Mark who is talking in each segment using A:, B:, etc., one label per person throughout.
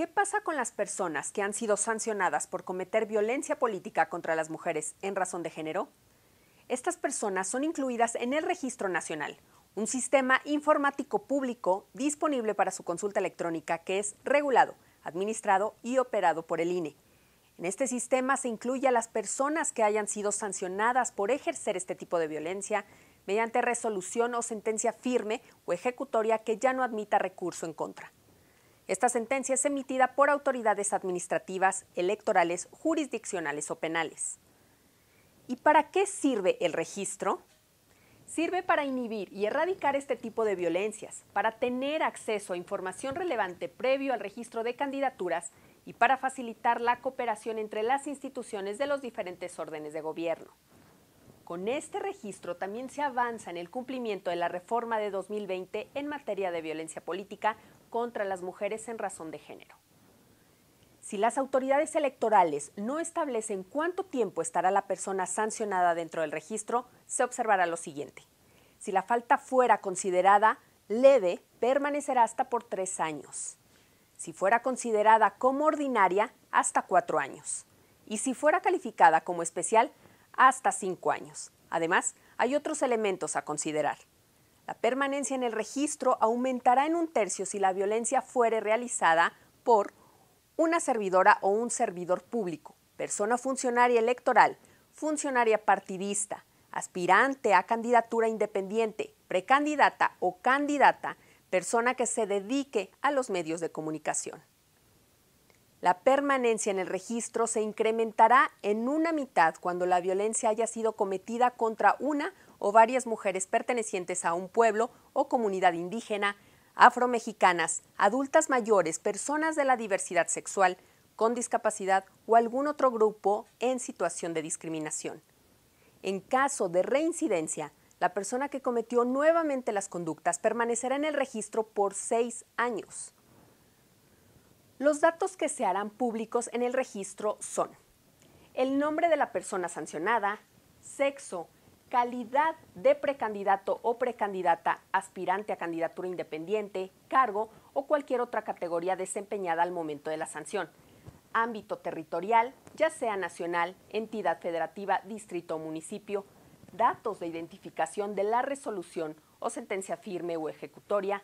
A: ¿Qué pasa con las personas que han sido sancionadas por cometer violencia política contra las mujeres en razón de género? Estas personas son incluidas en el Registro Nacional, un sistema informático público disponible para su consulta electrónica que es regulado, administrado y operado por el INE. En este sistema se incluye a las personas que hayan sido sancionadas por ejercer este tipo de violencia mediante resolución o sentencia firme o ejecutoria que ya no admita recurso en contra. Esta sentencia es emitida por autoridades administrativas, electorales, jurisdiccionales o penales. ¿Y para qué sirve el registro? Sirve para inhibir y erradicar este tipo de violencias, para tener acceso a información relevante previo al registro de candidaturas y para facilitar la cooperación entre las instituciones de los diferentes órdenes de gobierno. Con este registro también se avanza en el cumplimiento de la reforma de 2020 en materia de violencia política contra las mujeres en razón de género. Si las autoridades electorales no establecen cuánto tiempo estará la persona sancionada dentro del registro, se observará lo siguiente. Si la falta fuera considerada leve, permanecerá hasta por tres años. Si fuera considerada como ordinaria, hasta cuatro años. Y si fuera calificada como especial, hasta cinco años. Además, hay otros elementos a considerar. La permanencia en el registro aumentará en un tercio si la violencia fuere realizada por una servidora o un servidor público, persona funcionaria electoral, funcionaria partidista, aspirante a candidatura independiente, precandidata o candidata, persona que se dedique a los medios de comunicación. La permanencia en el registro se incrementará en una mitad cuando la violencia haya sido cometida contra una o varias mujeres pertenecientes a un pueblo o comunidad indígena, afromexicanas, adultas mayores, personas de la diversidad sexual, con discapacidad o algún otro grupo en situación de discriminación. En caso de reincidencia, la persona que cometió nuevamente las conductas permanecerá en el registro por seis años. Los datos que se harán públicos en el registro son el nombre de la persona sancionada, sexo, calidad de precandidato o precandidata aspirante a candidatura independiente, cargo o cualquier otra categoría desempeñada al momento de la sanción, ámbito territorial, ya sea nacional, entidad federativa, distrito o municipio, datos de identificación de la resolución o sentencia firme o ejecutoria,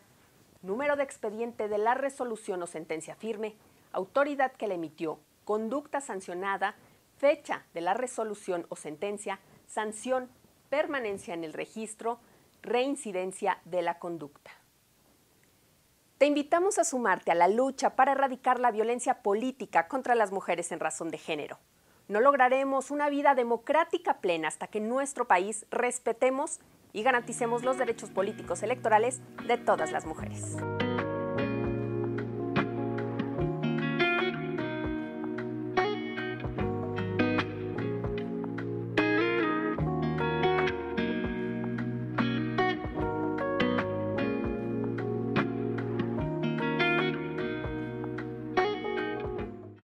A: número de expediente de la resolución o sentencia firme, autoridad que la emitió, conducta sancionada, fecha de la resolución o sentencia, sanción, permanencia en el registro, reincidencia de la conducta. Te invitamos a sumarte a la lucha para erradicar la violencia política contra las mujeres en razón de género. No lograremos una vida democrática plena hasta que nuestro país respetemos y garanticemos los derechos políticos electorales de todas las mujeres.